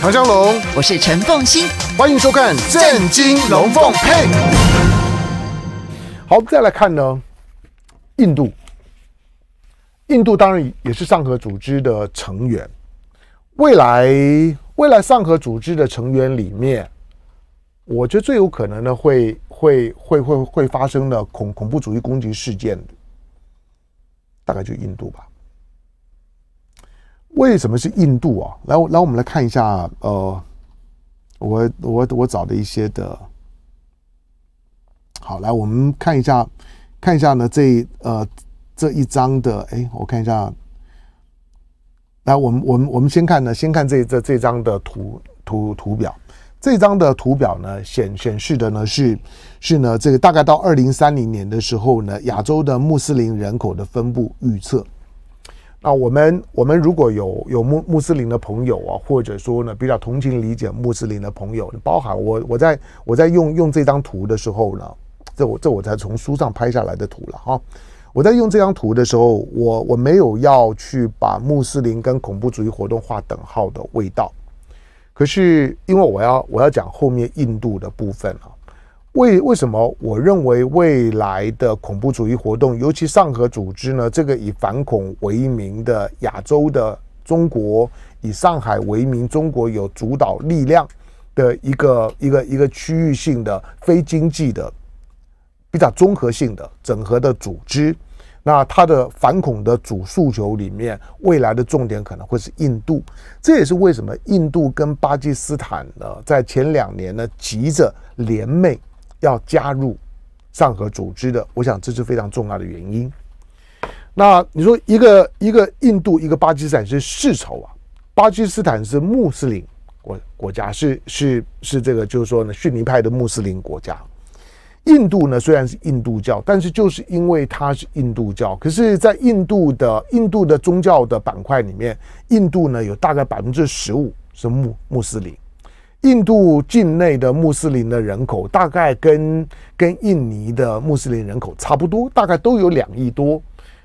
唐江龙，我是陈凤欣，欢迎收看《震惊龙凤配》。好，我们再来看呢，印度。印度当然也是上合组织的成员。未来，未来上合组织的成员里面，我觉得最有可能呢会会会会会发生的恐恐怖主义攻击事件，大概就印度吧。为什么是印度啊？来，来，我们来看一下。呃，我我我找的一些的，好，来，我们看一下，看一下呢，这呃这一张的，哎，我看一下。来，我们我们我们先看呢，先看这这这张的图图图表。这张的图表呢，显显示的呢是是呢这个大概到二零三零年的时候呢，亚洲的穆斯林人口的分布预测。啊，我们我们如果有有穆穆斯林的朋友啊，或者说呢比较同情理解穆斯林的朋友，包含我我在我在用用这张图的时候呢，这我这我才从书上拍下来的图了哈。我在用这张图的时候，我我没有要去把穆斯林跟恐怖主义活动画等号的味道，可是因为我要我要讲后面印度的部分啊。为为什么我认为未来的恐怖主义活动，尤其上合组织呢？这个以反恐为名的亚洲的中国，以上海为名，中国有主导力量的一个一个一个区域性的非经济的比较综合性的整合的组织。那它的反恐的主诉求里面，未来的重点可能会是印度。这也是为什么印度跟巴基斯坦呢，在前两年呢急着联袂。要加入上合组织的，我想这是非常重要的原因。那你说一个一个印度一个巴基斯坦是世仇啊？巴基斯坦是穆斯林国国家，是是是这个，就是说呢，逊尼派的穆斯林国家。印度呢虽然是印度教，但是就是因为它是印度教，可是，在印度的印度的宗教的板块里面，印度呢有大概百分之十五是穆穆斯林。印度境内的穆斯林的人口大概跟跟印尼的穆斯林人口差不多，大概都有两亿多，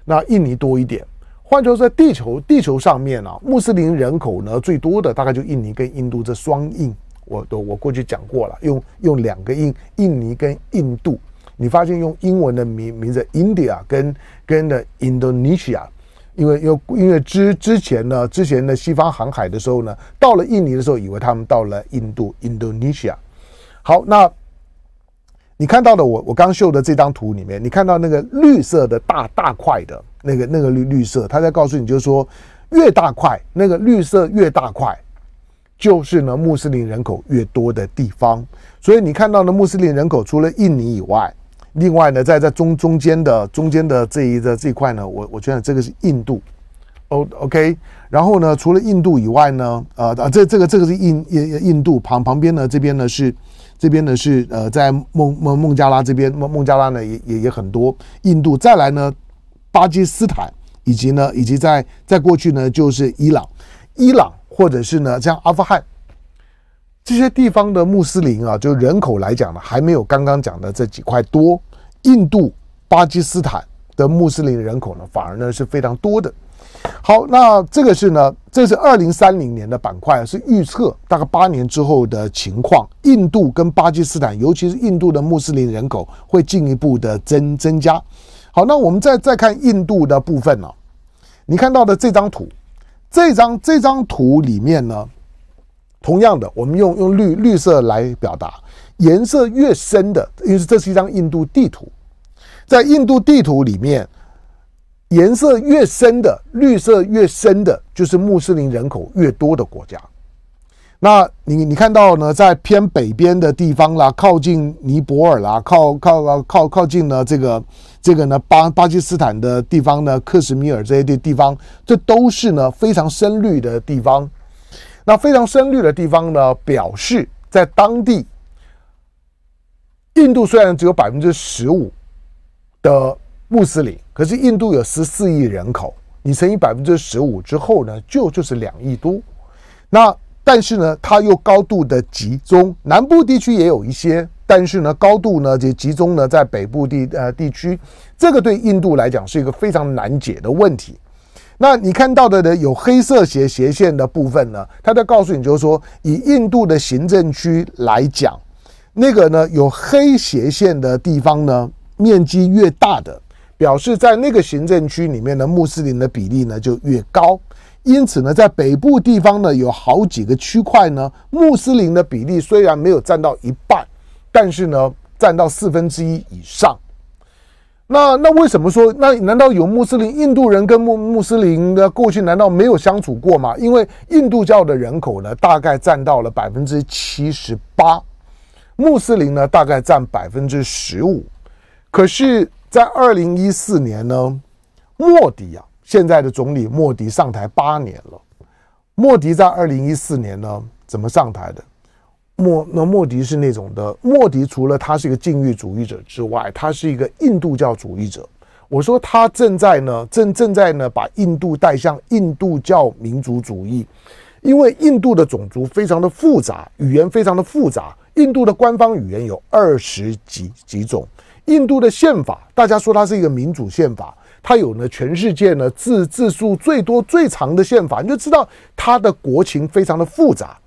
那印尼多一点。换说，在地球地球上面啊，穆斯林人口呢最多的大概就印尼跟印度这双印。我都我过去讲过了，用用两个印，印尼跟印度。你发现用英文的名名字，India 跟跟的 Indonesia。因为，又因为之之前呢，之前的西方航海的时候呢，到了印尼的时候，以为他们到了印度 （Indonesia）。好，那你看到的我我刚秀的这张图里面，你看到那个绿色的大大块的那个那个绿绿色，他在告诉你就是说，越大块那个绿色越大块，就是呢穆斯林人口越多的地方。所以你看到的穆斯林人口除了印尼以外。另外呢，在在中中间的中间的这一个这一块呢，我我觉得这个是印度，O OK，然后呢，除了印度以外呢，呃啊，这这个这个是印印印度旁旁边呢，这边呢是这边呢是呃在孟孟孟加拉这边，孟孟加拉呢也也也很多印度，再来呢巴基斯坦以及呢以及在在过去呢就是伊朗，伊朗或者是呢像阿富汗。这些地方的穆斯林啊，就人口来讲呢，还没有刚刚讲的这几块多。印度、巴基斯坦的穆斯林人口呢，反而呢是非常多的。好，那这个是呢，这是二零三零年的板块，是预测大概八年之后的情况。印度跟巴基斯坦，尤其是印度的穆斯林人口会进一步的增增加。好，那我们再再看印度的部分呢，你看到的这张图，这张这张图里面呢。同样的，我们用用绿绿色来表达，颜色越深的，因为这是一张印度地图，在印度地图里面，颜色越深的，绿色越深的，就是穆斯林人口越多的国家。那你你看到呢，在偏北边的地方啦，靠近尼泊尔啦，靠靠靠靠近呢这个这个呢巴巴基斯坦的地方呢，克什米尔这些地地方，这都是呢非常深绿的地方。那非常深绿的地方呢，表示在当地，印度虽然只有百分之十五的穆斯林，可是印度有十四亿人口，你乘以百分之十五之后呢，就就是两亿多。那但是呢，它又高度的集中，南部地区也有一些，但是呢，高度呢就集中呢在北部地呃地区，这个对印度来讲是一个非常难解的问题。那你看到的呢？有黑色斜斜线的部分呢？它在告诉你，就是说，以印度的行政区来讲，那个呢有黑斜线的地方呢，面积越大的，表示在那个行政区里面的穆斯林的比例呢就越高。因此呢，在北部地方呢，有好几个区块呢，穆斯林的比例虽然没有占到一半，但是呢，占到四分之一以上。那那为什么说那难道有穆斯林印度人跟穆穆斯林的过去难道没有相处过吗？因为印度教的人口呢，大概占到了百分之七十八，穆斯林呢大概占百分之十五。可是，在二零一四年呢，莫迪啊，现在的总理莫迪上台八年了。莫迪在二零一四年呢，怎么上台的？莫那莫迪是那种的。莫迪除了他是一个禁欲主义者之外，他是一个印度教主义者。我说他正在呢，正正在呢，把印度带向印度教民族主义。因为印度的种族非常的复杂，语言非常的复杂。印度的官方语言有二十几几种。印度的宪法，大家说它是一个民主宪法，它有呢全世界呢字字数最多、最长的宪法，你就知道它的国情非常的复杂。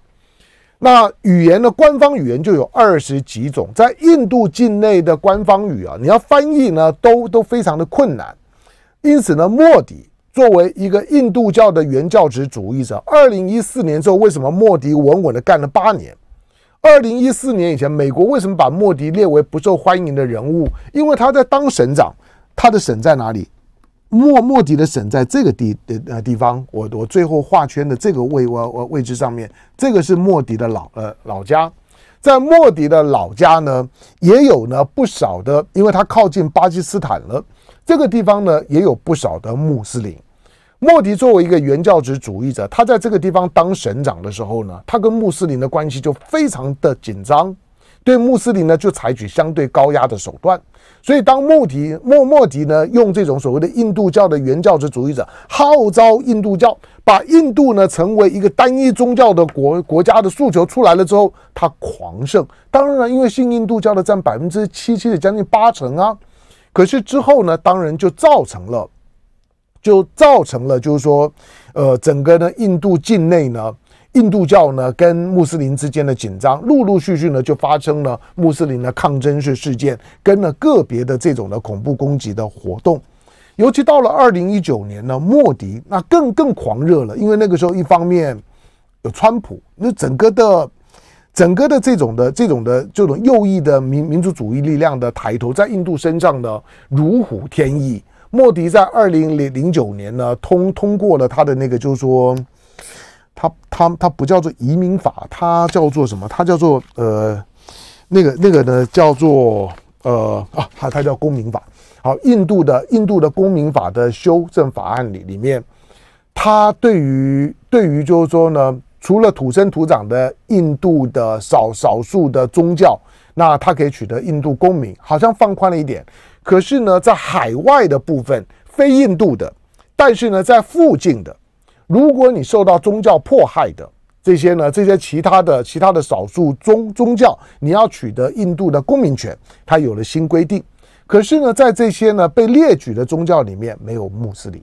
那语言的官方语言就有二十几种，在印度境内的官方语啊，你要翻译呢，都都非常的困难。因此呢，莫迪作为一个印度教的原教旨主义者，二零一四年之后，为什么莫迪稳稳的干了八年？二零一四年以前，美国为什么把莫迪列为不受欢迎的人物？因为他在当省长，他的省在哪里？莫莫迪的省在这个地呃地方，我我最后画圈的这个位我我位置上面，这个是莫迪的老呃老家，在莫迪的老家呢，也有呢不少的，因为他靠近巴基斯坦了，这个地方呢也有不少的穆斯林。莫迪作为一个原教旨主义者，他在这个地方当省长的时候呢，他跟穆斯林的关系就非常的紧张。对穆斯林呢，就采取相对高压的手段。所以，当穆迪莫莫迪呢用这种所谓的印度教的原教旨主义者号召印度教，把印度呢成为一个单一宗教的国国家的诉求出来了之后，他狂盛。当然，了，因为信印度教的占百分之七七的将近八成啊。可是之后呢，当然就造成了，就造成了，就是说，呃，整个呢印度境内呢。印度教呢跟穆斯林之间的紧张，陆陆续续呢就发生了穆斯林的抗争式事件，跟了个别的这种的恐怖攻击的活动，尤其到了二零一九年呢，莫迪那更更狂热了，因为那个时候一方面有川普，那整个的整个的这种的这种的这种右翼的民民族主义力量的抬头，在印度身上呢如虎添翼。莫迪在二零零零九年呢通通过了他的那个就是说。它它它不叫做移民法，它叫做什么？它叫做呃，那个那个呢，叫做呃啊，它它叫公民法。好，印度的印度的公民法的修正法案里里面，它对于对于就是说呢，除了土生土长的印度的少少数的宗教，那它可以取得印度公民，好像放宽了一点。可是呢，在海外的部分，非印度的，但是呢，在附近的。如果你受到宗教迫害的这些呢，这些其他的其他的少数宗宗教，你要取得印度的公民权，它有了新规定。可是呢，在这些呢被列举的宗教里面，没有穆斯林。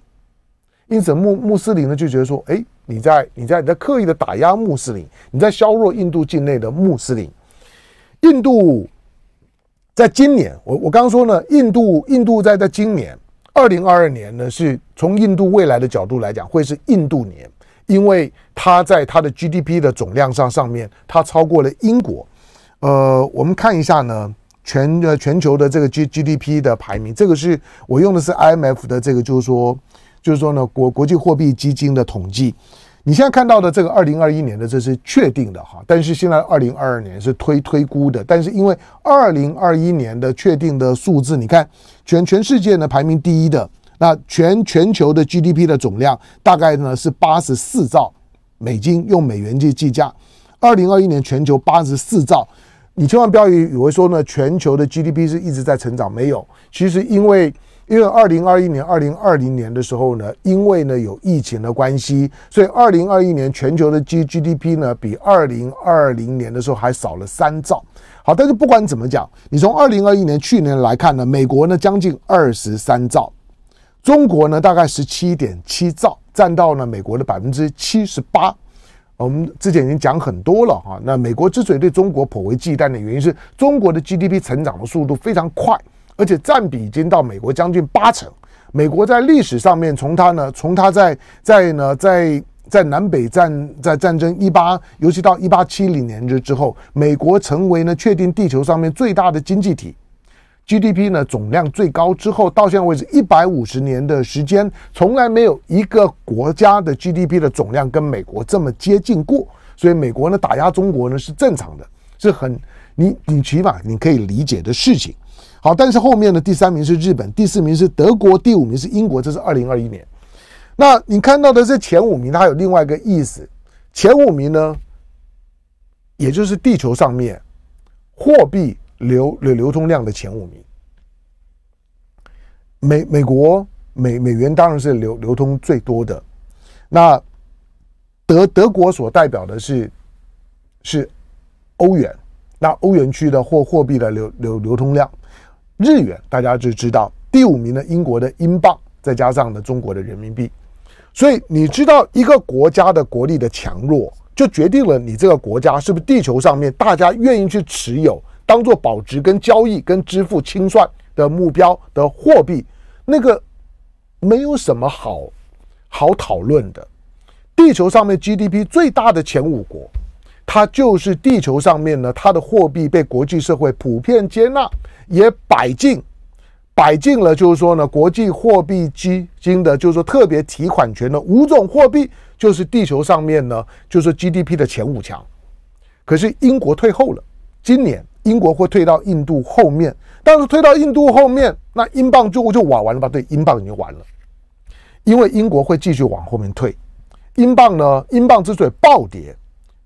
因此，穆穆斯林呢就觉得说，哎，你在你在你在刻意的打压穆斯林，你在削弱印度境内的穆斯林。印度在今年，我我刚刚说呢，印度印度在在今年。二零二二年呢，是从印度未来的角度来讲，会是印度年，因为它在它的 GDP 的总量上上面，它超过了英国。呃，我们看一下呢，全呃全球的这个 G GDP 的排名，这个是我用的是 IMF 的这个，就是说，就是说呢国国际货币基金的统计。你现在看到的这个二零二一年的，这是确定的哈，但是现在二零二二年是推推估的，但是因为二零二一年的确定的数字，你看全全世界呢排名第一的，那全全球的 GDP 的总量大概呢是八十四兆美金，用美元去计价，二零二一年全球八十四兆，你千万不要以为说呢全球的 GDP 是一直在成长，没有，其实因为。因为二零二一年、二零二零年的时候呢，因为呢有疫情的关系，所以二零二一年全球的 G G D P 呢比二零二零年的时候还少了三兆。好，但是不管怎么讲，你从二零二一年去年来看呢，美国呢将近二十三兆，中国呢大概十七点七兆，占到了美国的百分之七十八。我们之前已经讲很多了哈。那美国之所以对中国颇为忌惮的原因，是中国的 G D P 成长的速度非常快。而且占比已经到美国将近八成。美国在历史上面，从它呢，从它在在呢，在在南北战在战争一八，尤其到一八七零年之之后，美国成为呢确定地球上面最大的经济体，GDP 呢总量最高之后，到现在为止一百五十年的时间，从来没有一个国家的 GDP 的总量跟美国这么接近过。所以美国呢打压中国呢是正常的，是很你你起码你可以理解的事情。好，但是后面的第三名是日本，第四名是德国，第五名是英国，这是二零二一年。那你看到的这前五名，它有另外一个意思。前五名呢，也就是地球上面货币流流流通量的前五名。美美国美美元当然是流流通最多的。那德德国所代表的是是欧元，那欧元区的货货币的流流流通量。日元，大家就知道第五名的英国的英镑，再加上呢中国的人民币，所以你知道一个国家的国力的强弱，就决定了你这个国家是不是地球上面大家愿意去持有，当做保值跟交易跟支付清算的目标的货币。那个没有什么好好讨论的。地球上面 GDP 最大的前五国，它就是地球上面呢它的货币被国际社会普遍接纳。也摆进，摆进了，就是说呢，国际货币基金的，就是说特别提款权的五种货币，就是地球上面呢，就是 GDP 的前五强。可是英国退后了，今年英国会退到印度后面，但是退到印度后面，那英镑就就玩完了吧？对，英镑已经完了，因为英国会继续往后面退，英镑呢，英镑之所以暴跌，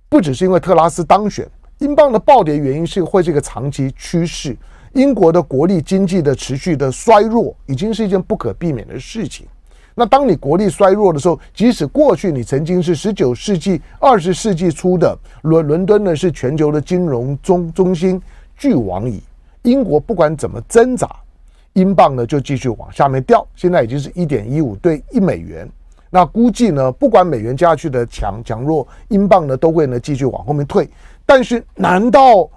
不只是因为特拉斯当选，英镑的暴跌原因是会是一个长期趋势。英国的国力、经济的持续的衰弱，已经是一件不可避免的事情。那当你国力衰弱的时候，即使过去你曾经是十九世纪、二十世纪初的伦伦敦呢，是全球的金融中中心，俱往矣。英国不管怎么挣扎，英镑呢就继续往下面掉。现在已经是一点一五对一美元。那估计呢，不管美元加去的强强弱，英镑呢都会呢继续往后面退。但是难道？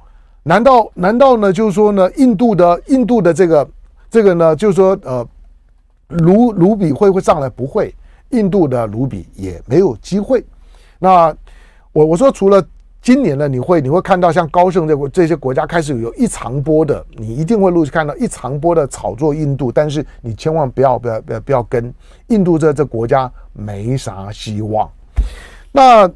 难道难道呢？就是说呢，印度的印度的这个这个呢，就是说呃，卢卢比会会上来不会？印度的卢比也没有机会。那我我说，除了今年呢，你会你会看到像高盛这这些国家开始有一长波的，你一定会陆续看到一长波的炒作印度，但是你千万不要不要不要不要跟印度这这国家没啥希望。那。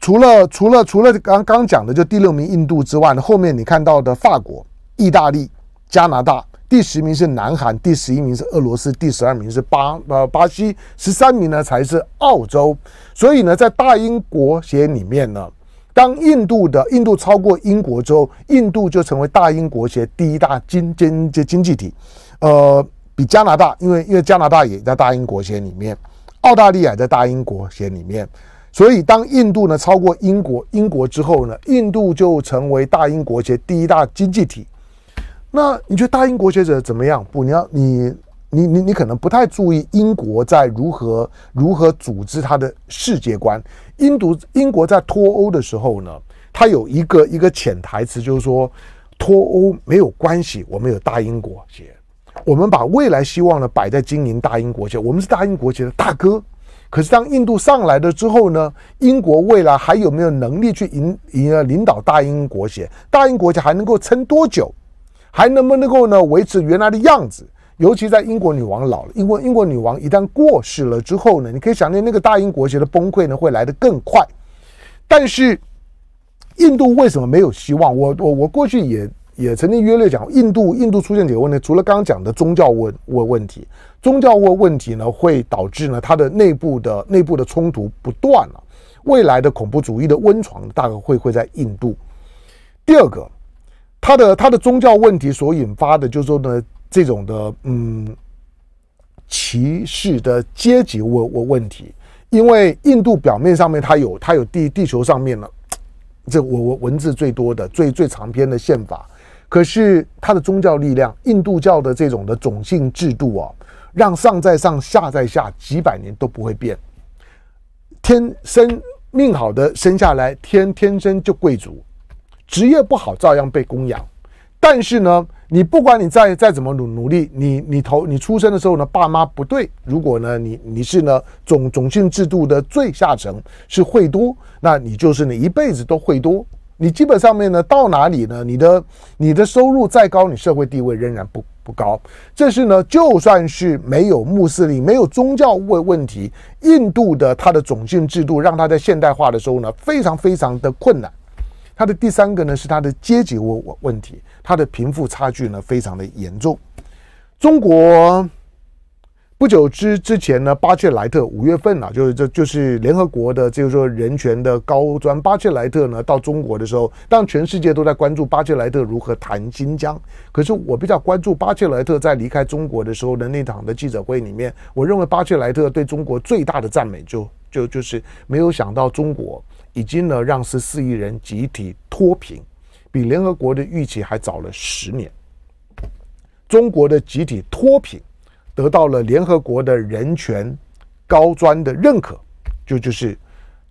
除了除了除了刚刚讲的就第六名印度之外，呢，后面你看到的法国、意大利、加拿大，第十名是南韩，第十一名是俄罗斯，第十二名是巴呃巴西，十三名呢才是澳洲。所以呢，在大英国协里面呢，当印度的印度超过英国之后，印度就成为大英国协第一大经经济经济体。呃，比加拿大，因为因为加拿大也在大英国协里面，澳大利亚在大英国协里面。所以，当印度呢超过英国，英国之后呢，印度就成为大英国界第一大经济体。那你觉得大英国学者怎么样？不，你要你你你你可能不太注意英国在如何如何组织它的世界观。印度英国在脱欧的时候呢，它有一个一个潜台词，就是说脱欧没有关系，我们有大英国学，我们把未来希望呢摆在经营大英国学，我们是大英国学的大哥。可是，当印度上来了之后呢？英国未来还有没有能力去引引领导大英国协？大英国家还能够撑多久？还能不能够呢维持原来的样子？尤其在英国女王老了，英国英国女王一旦过世了之后呢，你可以想念那个大英国协的崩溃呢会来得更快。但是，印度为什么没有希望？我我我过去也也曾经约略讲，印度印度出现几个问题，除了刚刚讲的宗教问问问题。宗教问问题呢，会导致呢它的内部的内部的冲突不断了。未来的恐怖主义的温床大概会会在印度。第二个，它的它的宗教问题所引发的，就是说呢这种的嗯歧视的阶级问问问题，因为印度表面上面它有它有地地球上面呢，这我我文字最多的最最长篇的宪法，可是它的宗教力量，印度教的这种的种姓制度啊。让上在上，下在下，几百年都不会变。天生命好的生下来，天天生就贵族，职业不好照样被供养。但是呢，你不管你在再怎么努努力，你你投你出生的时候呢，爸妈不对。如果呢，你你是呢种种姓制度的最下层是会多，那你就是你一辈子都会多。你基本上面呢，到哪里呢，你的你的收入再高，你社会地位仍然不。不高，这是呢。就算是没有穆斯林，没有宗教问问题，印度的它的种姓制度让它在现代化的时候呢，非常非常的困难。它的第三个呢是它的阶级问问题，它的贫富差距呢非常的严重。中国。不久之之前呢，巴切莱特五月份呢，就是这就是联合国的，就是说人权的高专巴切莱特呢，到中国的时候，当全世界都在关注巴切莱特如何谈新疆。可是我比较关注巴切莱特在离开中国的时候的那场的记者会里面，我认为巴切莱特对中国最大的赞美就就就是没有想到中国已经呢让十四亿人集体脱贫，比联合国的预期还早了十年。中国的集体脱贫。得到了联合国的人权高专的认可，就就是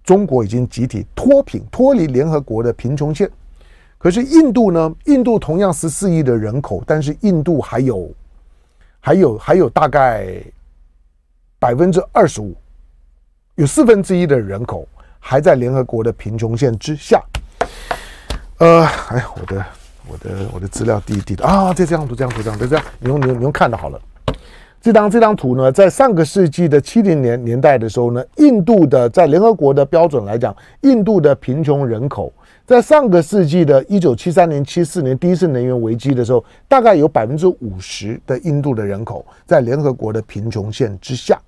中国已经集体脱贫，脱离联合国的贫穷线。可是印度呢？印度同样十四亿的人口，但是印度还有还有还有大概百分之二十五，有四分之一的人口还在联合国的贫穷线之下。呃，哎，我的我的我的资料滴滴的啊！这这张图，这张图，这张图，这样你用你用你用看的好了。这张这张图呢，在上个世纪的七零年年代的时候呢，印度的在联合国的标准来讲，印度的贫穷人口，在上个世纪的一九七三年、七四年第一次能源危机的时候，大概有百分之五十的印度的人口在联合国的贫穷线之下。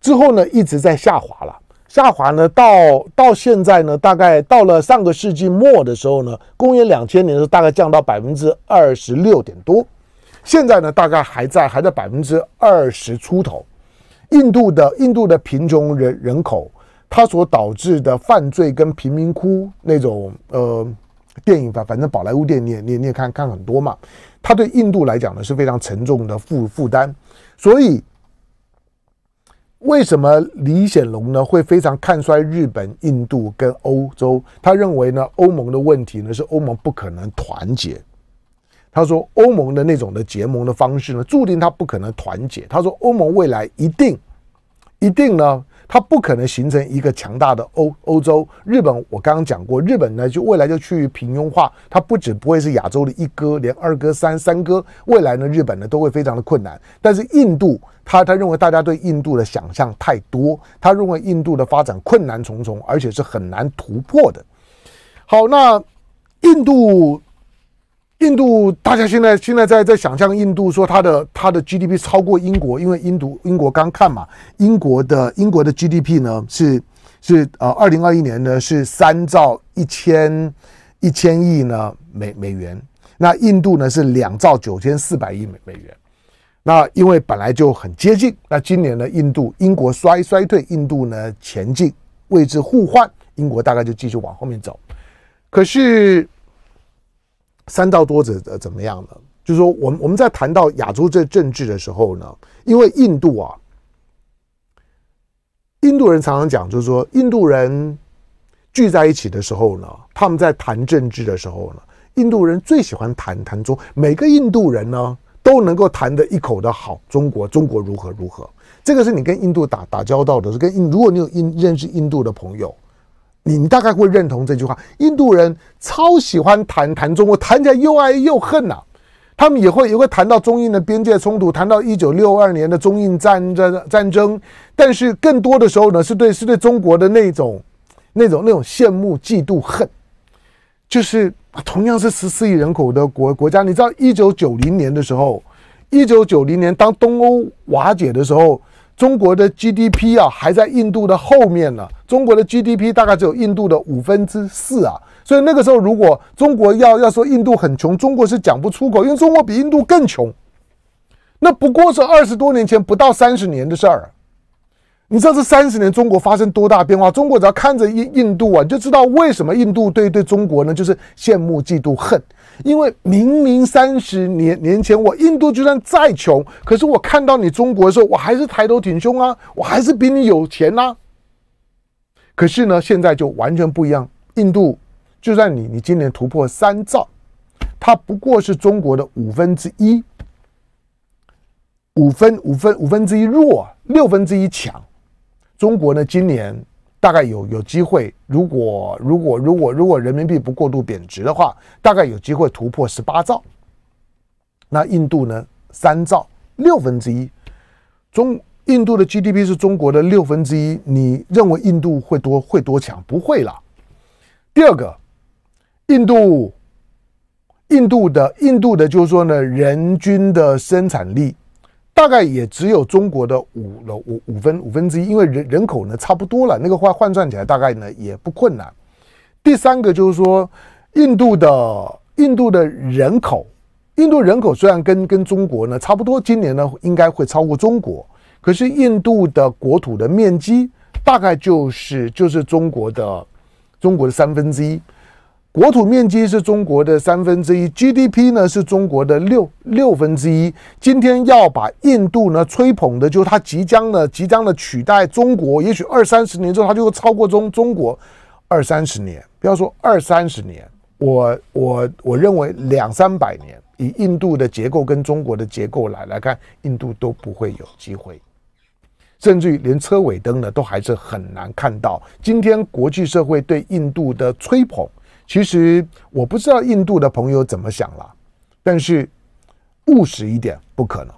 之后呢，一直在下滑了，下滑呢到到现在呢，大概到了上个世纪末的时候呢，公元两千年的时候，大概降到百分之二十六点多。现在呢，大概还在还在百分之二十出头。印度的印度的贫穷人人口，它所导致的犯罪跟贫民窟那种呃电影吧，反正宝莱坞电影你也你也你也看看很多嘛，它对印度来讲呢是非常沉重的负负担。所以为什么李显龙呢会非常看衰日本、印度跟欧洲？他认为呢，欧盟的问题呢是欧盟不可能团结。他说：“欧盟的那种的结盟的方式呢，注定他不可能团结。”他说：“欧盟未来一定，一定呢，他不可能形成一个强大的欧欧洲。日本，我刚刚讲过，日本呢，就未来就趋于平庸化。它不止不会是亚洲的一哥，连二哥、三三哥，未来呢，日本呢都会非常的困难。但是印度，他他认为大家对印度的想象太多，他认为印度的发展困难重重，而且是很难突破的。好，那印度。”印度，大家现在现在在在想象印度说它的它的 GDP 超过英国，因为印度英国刚看嘛，英国的英国的 GDP 呢是是呃二零二一年呢是三兆一千一千亿呢美美元，那印度呢是两兆九千四百亿美美元，那因为本来就很接近，那今年呢印度英国衰衰退，印度呢前进位置互换，英国大概就继续往后面走，可是。三到多者怎么样呢？就是说，我们我们在谈到亚洲这政治的时候呢，因为印度啊，印度人常常讲，就是说，印度人聚在一起的时候呢，他们在谈政治的时候呢，印度人最喜欢谈谈中。每个印度人呢，都能够谈得一口的好中国，中国如何如何。这个是你跟印度打打交道的，是跟印。如果你有印认识印度的朋友。你你大概会认同这句话，印度人超喜欢谈谈中，国，谈起来又爱又恨呐。他们也会也会谈到中印的边界冲突，谈到一九六二年的中印战争战争，但是更多的时候呢，是对是对中国的那种那种那种羡慕嫉妒恨。就是同样是十四亿人口的国国家，你知道一九九零年的时候，一九九零年当东欧瓦解的时候。中国的 GDP 啊，还在印度的后面呢。中国的 GDP 大概只有印度的五分之四啊。所以那个时候，如果中国要要说印度很穷，中国是讲不出口，因为中国比印度更穷。那不过是二十多年前，不到三十年的事儿。你知道这三十年中国发生多大变化？中国只要看着印印度啊，就知道为什么印度对对中国呢，就是羡慕、嫉妒、恨。因为明明三十年年前，我印度就算再穷，可是我看到你中国的时候，我还是抬头挺胸啊，我还是比你有钱啊。可是呢，现在就完全不一样。印度就算你，你今年突破三兆，它不过是中国的五分之一，五分五分五分之一弱，六分之一强。中国呢，今年。大概有有机会，如果如果如果如果人民币不过度贬值的话，大概有机会突破十八兆。那印度呢？三兆六分之一。中印度的 GDP 是中国的六分之一，你认为印度会多会多强？不会了。第二个，印度，印度的印度的就是说呢，人均的生产力。大概也只有中国的五五五分五分之一，因为人人口呢差不多了，那个话换算起来大概呢也不困难。第三个就是说，印度的印度的人口，印度人口虽然跟跟中国呢差不多，今年呢应该会超过中国，可是印度的国土的面积大概就是就是中国的中国的三分之一。国土面积是中国的三分之一，GDP 呢是中国的六六分之一。今天要把印度呢吹捧的，就是它即将呢即将的取代中国，也许二三十年之后，它就会超过中中国。二三十年，不要说二三十年，我我我认为两三百年，以印度的结构跟中国的结构来来看，印度都不会有机会，甚至于连车尾灯呢都还是很难看到。今天国际社会对印度的吹捧。其实我不知道印度的朋友怎么想了，但是务实一点不可能。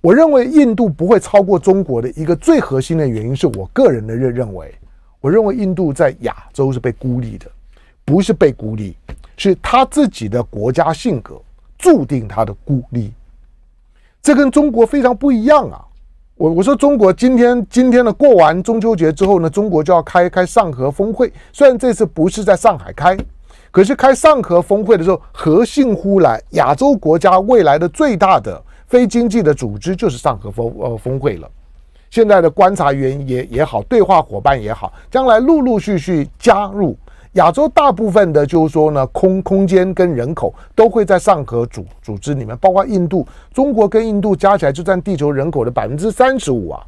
我认为印度不会超过中国的一个最核心的原因，是我个人的认认为。我认为印度在亚洲是被孤立的，不是被孤立，是他自己的国家性格注定他的孤立。这跟中国非常不一样啊。我我说中国今天今天呢过完中秋节之后呢，中国就要开开上合峰会。虽然这次不是在上海开，可是开上合峰会的时候，何幸乎来？亚洲国家未来的最大的非经济的组织就是上合峰呃峰会了。现在的观察员也也好，对话伙伴也好，将来陆陆续续加入。亚洲大部分的，就是说呢，空空间跟人口都会在上合组组织里面，包括印度、中国跟印度加起来，就占地球人口的百分之三十五啊。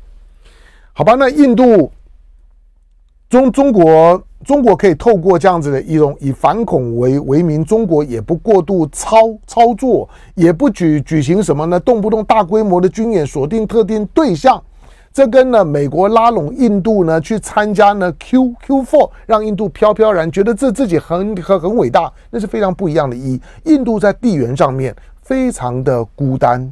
好吧，那印度、中中国，中国可以透过这样子的一种以反恐为为名，中国也不过度操操作，也不举举行什么呢？动不动大规模的军演，锁定特定对象。这跟呢美国拉拢印度呢去参加呢 Q Q Four，让印度飘飘然觉得这自己很很很伟大，那是非常不一样的。意义。印度在地缘上面非常的孤单，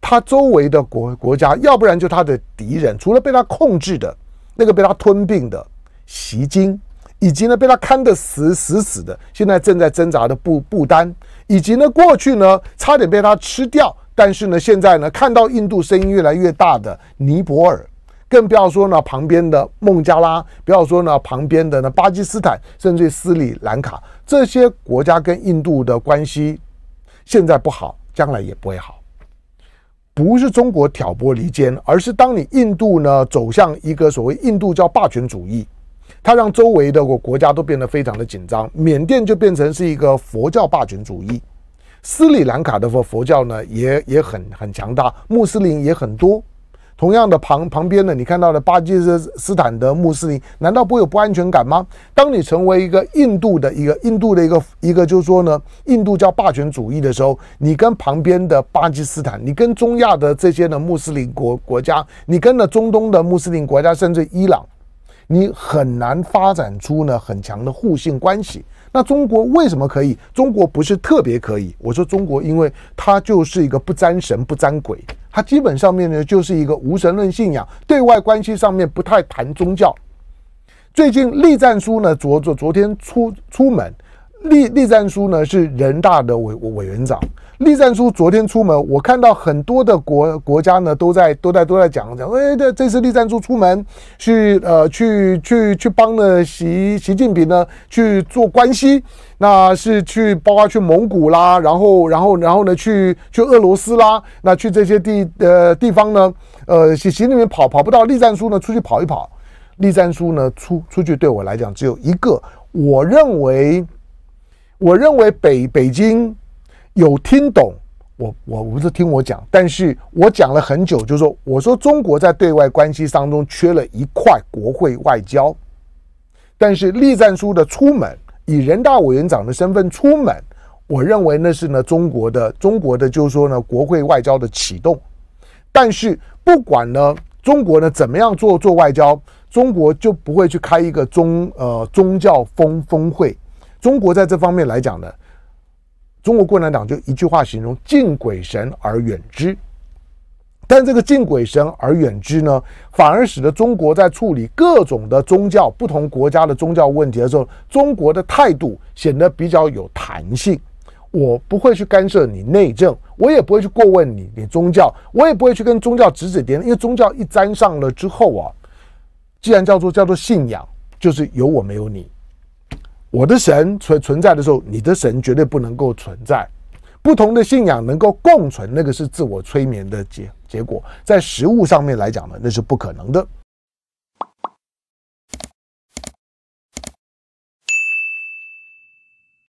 它周围的国国家要不然就它的敌人，除了被它控制的、那个被它吞并的袭击。以及呢被他看的死死死的，现在正在挣扎的不不丹，以及呢过去呢差点被他吃掉。但是呢，现在呢，看到印度声音越来越大的尼泊尔，更不要说呢旁边的孟加拉，不要说呢旁边的呢巴基斯坦，甚至斯里兰卡这些国家跟印度的关系，现在不好，将来也不会好。不是中国挑拨离间，而是当你印度呢走向一个所谓印度教霸权主义，它让周围的国国家都变得非常的紧张，缅甸就变成是一个佛教霸权主义。斯里兰卡的佛佛教呢，也也很很强大，穆斯林也很多。同样的旁旁边呢，你看到的巴基斯坦的穆斯林，难道不有不安全感吗？当你成为一个印度的一个印度的一个一个，就是说呢，印度叫霸权主义的时候，你跟旁边的巴基斯坦，你跟中亚的这些呢穆斯林国国家，你跟了中东的穆斯林国家，甚至伊朗，你很难发展出呢很强的互信关系。那中国为什么可以？中国不是特别可以。我说中国，因为它就是一个不沾神不沾鬼，它基本上面呢就是一个无神论信仰，对外关系上面不太谈宗教。最近栗战书呢昨昨昨天出出门，栗栗战书呢是人大的委委员长。栗战书昨天出门，我看到很多的国国家呢，都在都在都在讲讲，哎，这这次栗战书出门去，呃，去去去帮呢习习近平呢去做关系，那是去包括去蒙古啦，然后然后然后呢去去俄罗斯啦，那去这些地呃地方呢，呃习习里面跑跑不到，栗战书呢出去跑一跑，栗战书呢出出去对我来讲只有一个，我认为我认为北北京。有听懂我，我我是听我讲，但是我讲了很久，就说我说中国在对外关系当中缺了一块国会外交，但是栗战书的出门以人大委员长的身份出门，我认为那是呢中国的中国的就是说呢国会外交的启动，但是不管呢中国呢怎么样做做外交，中国就不会去开一个宗呃宗教峰峰会，中国在这方面来讲呢。中国共产党就一句话形容“敬鬼神而远之”，但这个“敬鬼神而远之”呢，反而使得中国在处理各种的宗教、不同国家的宗教问题的时候，中国的态度显得比较有弹性。我不会去干涉你内政，我也不会去过问你你宗教，我也不会去跟宗教指指点点，因为宗教一沾上了之后啊，既然叫做叫做信仰，就是有我没有你。我的神存存在的时候，你的神绝对不能够存在。不同的信仰能够共存，那个是自我催眠的结结果，在实物上面来讲呢，那是不可能的。